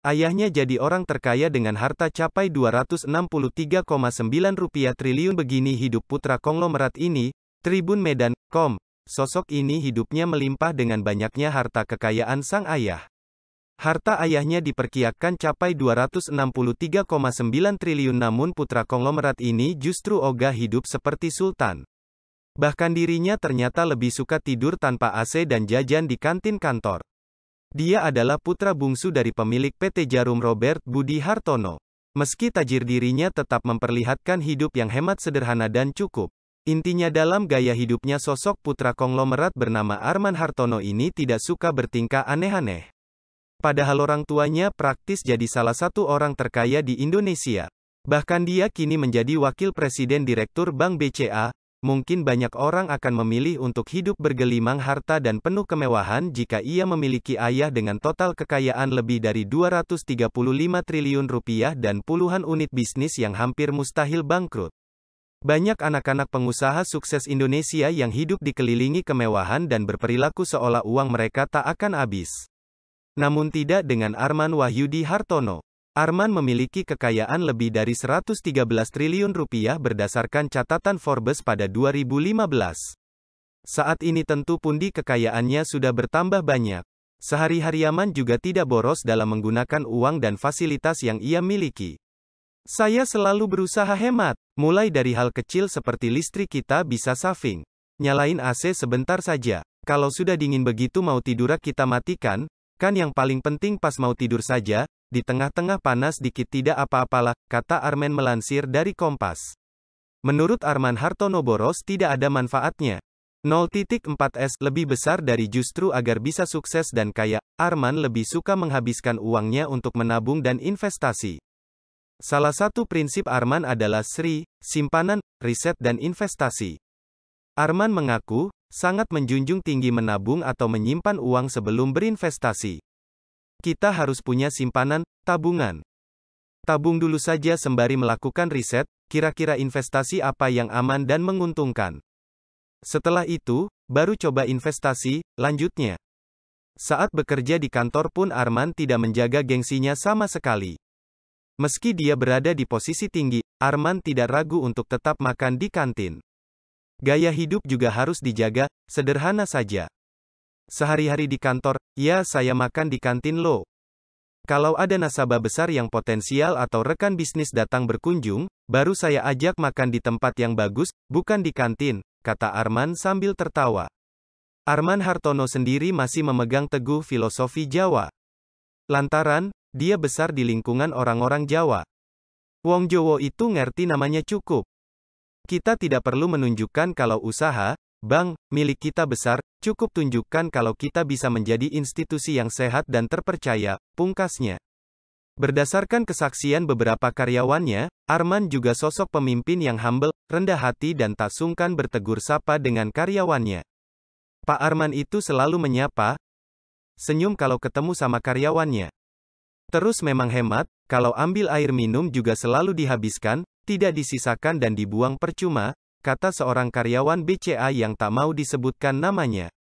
Ayahnya jadi orang terkaya dengan harta capai 263,9 rupiah triliun begini hidup putra konglomerat ini, Tribun Medan, Kom. Sosok ini hidupnya melimpah dengan banyaknya harta kekayaan sang ayah. Harta ayahnya diperkirakan capai 263,9 triliun namun putra konglomerat ini justru ogah hidup seperti sultan. Bahkan dirinya ternyata lebih suka tidur tanpa AC dan jajan di kantin kantor. Dia adalah putra bungsu dari pemilik PT Jarum Robert Budi Hartono. Meski tajir dirinya tetap memperlihatkan hidup yang hemat sederhana dan cukup. Intinya dalam gaya hidupnya sosok putra konglomerat bernama Arman Hartono ini tidak suka bertingkah aneh-aneh. Padahal orang tuanya praktis jadi salah satu orang terkaya di Indonesia. Bahkan dia kini menjadi wakil presiden direktur Bank BCA, mungkin banyak orang akan memilih untuk hidup bergelimang harta dan penuh kemewahan jika ia memiliki ayah dengan total kekayaan lebih dari 235 triliun rupiah dan puluhan unit bisnis yang hampir mustahil bangkrut. Banyak anak-anak pengusaha sukses Indonesia yang hidup dikelilingi kemewahan dan berperilaku seolah uang mereka tak akan habis. Namun tidak dengan Arman Wahyudi Hartono. Arman memiliki kekayaan lebih dari 113 triliun rupiah berdasarkan catatan Forbes pada 2015. Saat ini tentu pundi kekayaannya sudah bertambah banyak. Sehari-hari Arman juga tidak boros dalam menggunakan uang dan fasilitas yang ia miliki. Saya selalu berusaha hemat, mulai dari hal kecil seperti listrik kita bisa saving. Nyalain AC sebentar saja. Kalau sudah dingin begitu mau tidur kita matikan, Kan yang paling penting pas mau tidur saja, di tengah-tengah panas dikit tidak apa-apalah, kata Armen melansir dari Kompas. Menurut Arman Hartono Boros tidak ada manfaatnya. 0.4S lebih besar dari justru agar bisa sukses dan kaya, Arman lebih suka menghabiskan uangnya untuk menabung dan investasi. Salah satu prinsip Arman adalah Sri, simpanan, riset dan investasi. Arman mengaku, sangat menjunjung tinggi menabung atau menyimpan uang sebelum berinvestasi. Kita harus punya simpanan, tabungan. Tabung dulu saja sembari melakukan riset, kira-kira investasi apa yang aman dan menguntungkan. Setelah itu, baru coba investasi, lanjutnya. Saat bekerja di kantor pun Arman tidak menjaga gengsinya sama sekali. Meski dia berada di posisi tinggi, Arman tidak ragu untuk tetap makan di kantin. Gaya hidup juga harus dijaga, sederhana saja. Sehari-hari di kantor, ya saya makan di kantin lo. Kalau ada nasabah besar yang potensial atau rekan bisnis datang berkunjung, baru saya ajak makan di tempat yang bagus, bukan di kantin, kata Arman sambil tertawa. Arman Hartono sendiri masih memegang teguh filosofi Jawa. Lantaran, dia besar di lingkungan orang-orang Jawa. Wong Jowo itu ngerti namanya cukup. Kita tidak perlu menunjukkan kalau usaha, bank, milik kita besar, cukup tunjukkan kalau kita bisa menjadi institusi yang sehat dan terpercaya, pungkasnya. Berdasarkan kesaksian beberapa karyawannya, Arman juga sosok pemimpin yang humble, rendah hati dan tak sungkan bertegur sapa dengan karyawannya. Pak Arman itu selalu menyapa, senyum kalau ketemu sama karyawannya. Terus memang hemat, kalau ambil air minum juga selalu dihabiskan, tidak disisakan dan dibuang percuma, kata seorang karyawan BCA yang tak mau disebutkan namanya.